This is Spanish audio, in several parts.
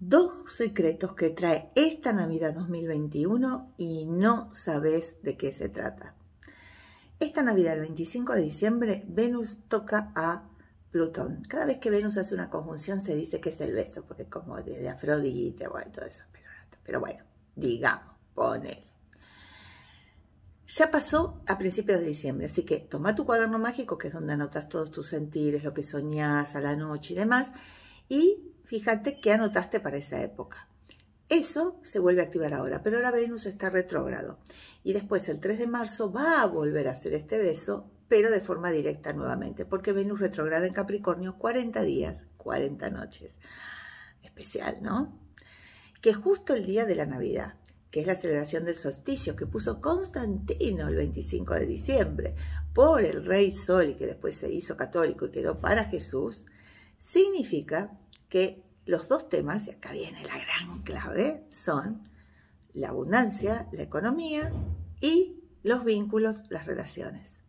dos secretos que trae esta Navidad 2021 y no sabes de qué se trata. Esta Navidad, el 25 de diciembre, Venus toca a Plutón. Cada vez que Venus hace una conjunción se dice que es el beso, porque como desde Afrodita, bueno, todo eso, pero, bueno, digamos, ponele. Ya pasó a principios de diciembre, así que toma tu cuaderno mágico, que es donde anotas todos tus sentires, lo que soñás a la noche y demás, y fíjate qué anotaste para esa época. Eso se vuelve a activar ahora, pero ahora Venus está retrógrado. Y después, el 3 de marzo, va a volver a hacer este beso, pero de forma directa nuevamente, porque Venus retrograda en Capricornio 40 días, 40 noches. Especial, ¿no? Que justo el día de la Navidad, que es la celebración del solsticio que puso Constantino el 25 de diciembre por el rey Sol y que después se hizo católico y quedó para Jesús, significa que los dos temas, y acá viene la gran clave, son la abundancia, la economía y los vínculos, las relaciones.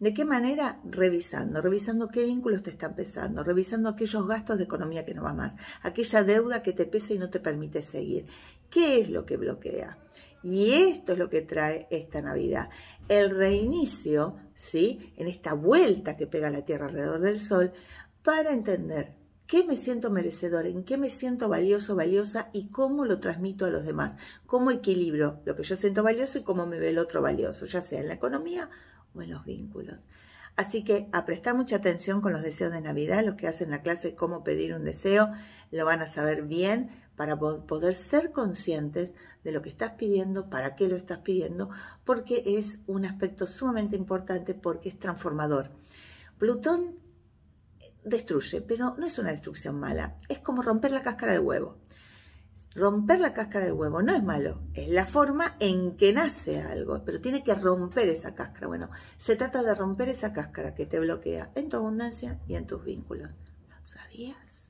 ¿De qué manera? Revisando, revisando qué vínculos te están pesando, revisando aquellos gastos de economía que no va más, aquella deuda que te pesa y no te permite seguir. ¿Qué es lo que bloquea? Y esto es lo que trae esta Navidad. El reinicio, ¿sí? En esta vuelta que pega la Tierra alrededor del Sol, para entender qué me siento merecedor, en qué me siento valioso, valiosa y cómo lo transmito a los demás, cómo equilibro lo que yo siento valioso y cómo me ve el otro valioso, ya sea en la economía o en los vínculos. Así que a prestar mucha atención con los deseos de Navidad, los que hacen la clase cómo pedir un deseo, lo van a saber bien para poder ser conscientes de lo que estás pidiendo, para qué lo estás pidiendo, porque es un aspecto sumamente importante porque es transformador. Plutón destruye, pero no es una destrucción mala, es como romper la cáscara de huevo. Romper la cáscara de huevo no es malo, es la forma en que nace algo, pero tiene que romper esa cáscara. Bueno, se trata de romper esa cáscara que te bloquea en tu abundancia y en tus vínculos. ¿Lo sabías?